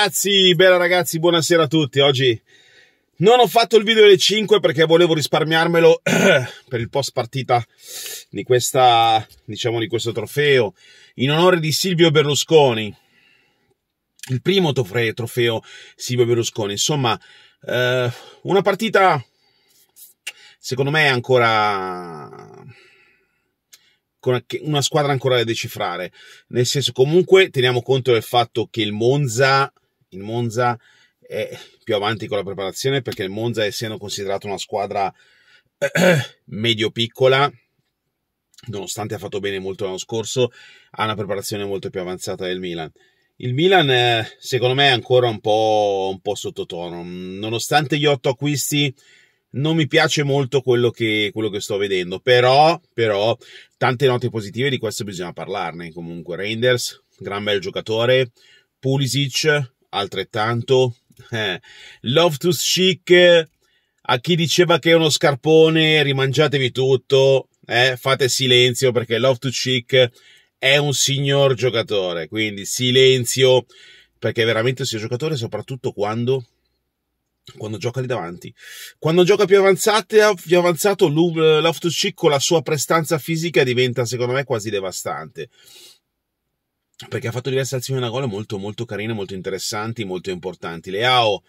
ragazzi, bella ragazzi, buonasera a tutti. Oggi non ho fatto il video alle 5 perché volevo risparmiarmelo per il post partita di questa, diciamo, di questo trofeo in onore di Silvio Berlusconi. Il primo trofeo Silvio Berlusconi. Insomma, eh, una partita secondo me ancora una squadra ancora da decifrare. Nel senso, comunque, teniamo conto del fatto che il Monza il Monza è più avanti con la preparazione perché il Monza, essendo considerato una squadra medio-piccola, nonostante ha fatto bene molto l'anno scorso, ha una preparazione molto più avanzata del Milan. Il Milan, eh, secondo me, è ancora un po', un po sottotono. Nonostante gli otto acquisti, non mi piace molto quello che, quello che sto vedendo. Però, però, tante note positive di questo bisogna parlarne. Comunque, Reinders, gran bel giocatore. Pulisic, altrettanto. Eh. Loftus Chic, eh, a chi diceva che è uno scarpone, rimangiatevi tutto, eh, fate silenzio perché Loftus Chic è un signor giocatore, quindi silenzio perché veramente un signor giocatore soprattutto quando quando gioca lì davanti. Quando gioca più, avanzate, più avanzato, eh, Loftus-Cheek con la sua prestanza fisica diventa, secondo me, quasi devastante perché ha fatto diverse azioni da gol molto, molto carine, molto interessanti, molto importanti. Leao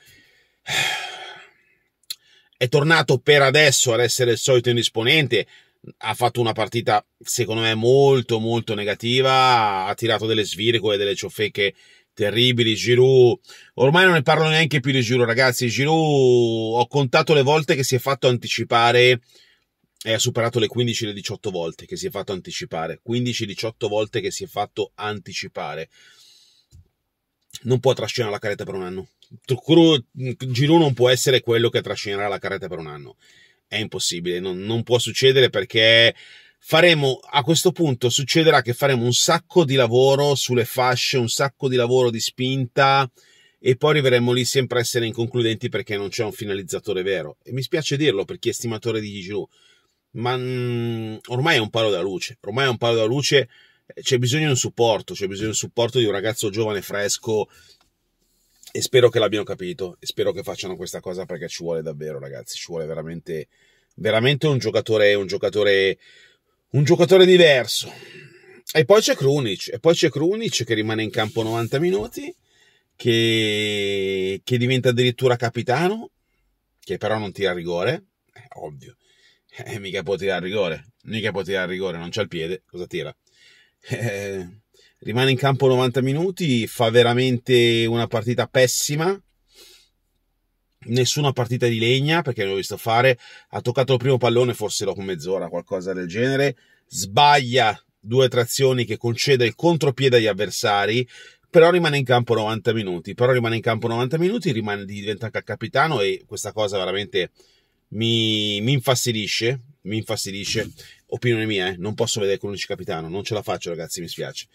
è tornato per adesso ad essere il solito indisponente. Ha fatto una partita, secondo me, molto, molto negativa. Ha tirato delle svirgole, delle ciofeche terribili. Giroud, ormai non ne parlo neanche più di Giroud, ragazzi. Giroud, ho contato le volte che si è fatto anticipare e ha superato le 15 le 18 volte che si è fatto anticipare. 15-18 volte che si è fatto anticipare. Non può trascinare la caretta per un anno. Giroud non può essere quello che trascinerà la caretta per un anno. È impossibile, non, non può succedere perché faremo a questo punto succederà che faremo un sacco di lavoro sulle fasce, un sacco di lavoro di spinta e poi arriveremo lì sempre a essere inconcludenti perché non c'è un finalizzatore vero. E mi spiace dirlo per chi è stimatore di Giroud ma mm, ormai è un palo da luce, ormai è un palo da luce, eh, c'è bisogno di un supporto, c'è bisogno di un supporto di un ragazzo giovane, fresco e spero che l'abbiano capito e spero che facciano questa cosa perché ci vuole davvero ragazzi, ci vuole veramente, veramente un giocatore, un giocatore, un giocatore diverso. E poi c'è Krunic, e poi c'è Krunic che rimane in campo 90 minuti, che, che diventa addirittura capitano, che però non tira rigore, è ovvio eh, mica può tirare a rigore, mica può tirare a rigore, non c'ha il piede, cosa tira? Eh, rimane in campo 90 minuti, fa veramente una partita pessima, nessuna partita di legna perché l'ho visto fare, ha toccato il primo pallone forse dopo mezz'ora, qualcosa del genere, sbaglia due trazioni che concede il contropiede agli avversari, però rimane in campo 90 minuti, però rimane in campo 90 minuti, rimane, diventa capitano e questa cosa veramente mi, mi infastidisce, mi infastidisce, opinione mia, eh? non posso vedere con l'unici capitano, non ce la faccio ragazzi, mi spiace.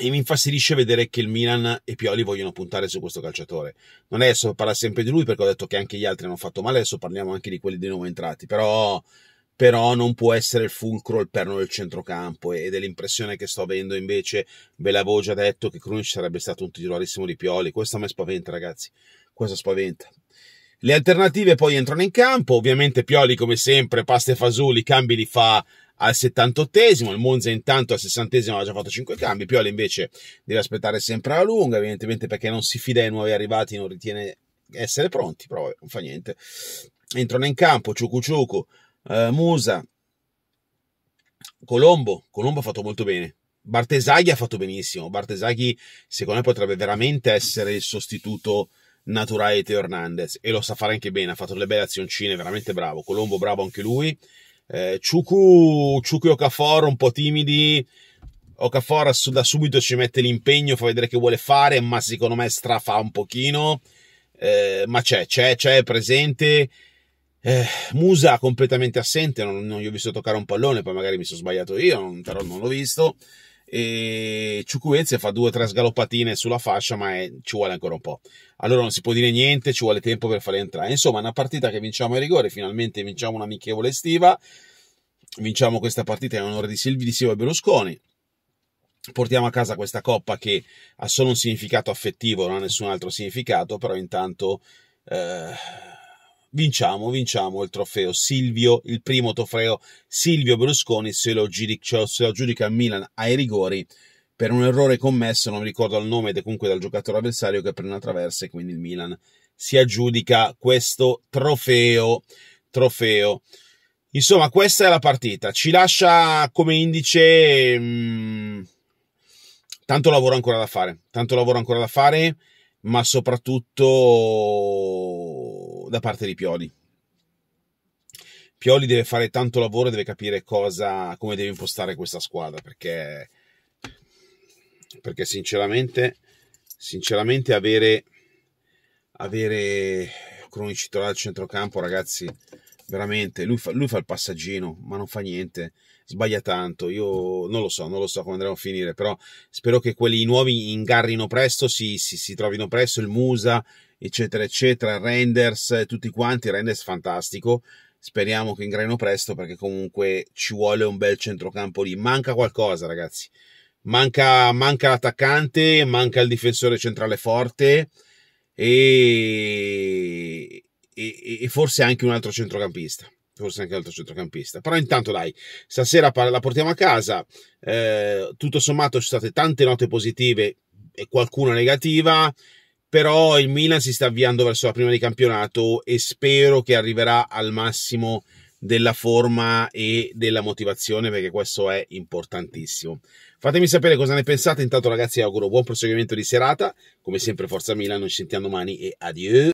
E mi infastidisce vedere che il Milan e Pioli vogliono puntare su questo calciatore. Non adesso parla sempre di lui perché ho detto che anche gli altri hanno fatto male, adesso parliamo anche di quelli di nuovo entrati, però, però non può essere il fulcro, il perno del centrocampo ed è l'impressione che sto avendo invece, ve l'avevo già detto che Krunic sarebbe stato un titolarissimo di Pioli, questo a me spaventa ragazzi, questo spaventa le alternative poi entrano in campo, ovviamente Pioli come sempre, pasta e fasulli, cambi li fa al 78esimo, il Monza intanto al 60esimo ha già fatto 5 cambi, Pioli invece deve aspettare sempre alla lunga, evidentemente perché non si fida ai nuovi arrivati, non ritiene essere pronti, però non fa niente. Entrano in campo Ciucu Ciucu, eh, Musa, Colombo, Colombo ha fatto molto bene. Bartesaghi ha fatto benissimo. Bartesaghi, secondo me, potrebbe veramente essere il sostituto naturale Teo Hernandez e lo sa fare anche bene, ha fatto delle belle azioncine, veramente bravo. Colombo bravo anche lui. Eh, Ciucu, Ciucu e Okafor un po' timidi. Okafor da subito ci mette l'impegno, fa vedere che vuole fare, ma secondo me strafa un pochino. Eh, ma c'è, c'è, c'è, è presente. Eh, Musa completamente assente, non, non, gli ho visto toccare un pallone, poi magari mi sono sbagliato io, non, però non l'ho visto e Ciucuezia fa due o tre sgaloppatine sulla fascia ma è, ci vuole ancora un po' allora non si può dire niente ci vuole tempo per farle entrare insomma è una partita che vinciamo ai rigori finalmente vinciamo un'amichevole estiva vinciamo questa partita in onore di Silvi di Silva e Berlusconi portiamo a casa questa coppa che ha solo un significato affettivo non ha nessun altro significato però intanto eh, vinciamo, vinciamo il trofeo Silvio, il primo trofeo Silvio Berlusconi se lo, giudica, cioè, se lo giudica a Milan ai rigori per un errore commesso, non mi ricordo il nome, comunque dal giocatore avversario che prende una traversa e quindi il Milan si aggiudica questo trofeo, trofeo. Insomma, questa è la partita, ci lascia come indice mh, mm, tanto lavoro ancora da fare, tanto lavoro ancora da fare, ma soprattutto da parte di Pioli. Pioli deve fare tanto lavoro e deve capire cosa, come deve impostare questa squadra perché, perché sinceramente, sinceramente avere, avere Cronicitorà al centrocampo, ragazzi, veramente, lui fa, lui fa, il passaggino, ma non fa niente, sbaglia tanto, io non lo so, non lo so come andremo a finire, però spero che quelli nuovi ingarrino presto, si, si, si trovino presto, il Musa, eccetera, eccetera, Renders, tutti quanti, Renders fantastico, speriamo che ingrino presto perché comunque ci vuole un bel centrocampo lì, manca qualcosa ragazzi, manca, manca l'attaccante, manca il difensore centrale forte e e, e forse anche un altro centrocampista forse anche un altro centrocampista. Però intanto dai, stasera la portiamo a casa. Eh, tutto sommato ci sono state tante note positive e qualcuna negativa, però il Milan si sta avviando verso la prima di campionato e spero che arriverà al massimo della forma e della motivazione perché questo è importantissimo. Fatemi sapere cosa ne pensate, intanto ragazzi auguro buon proseguimento di serata, come sempre Forza Milan, noi ci sentiamo domani e adieu.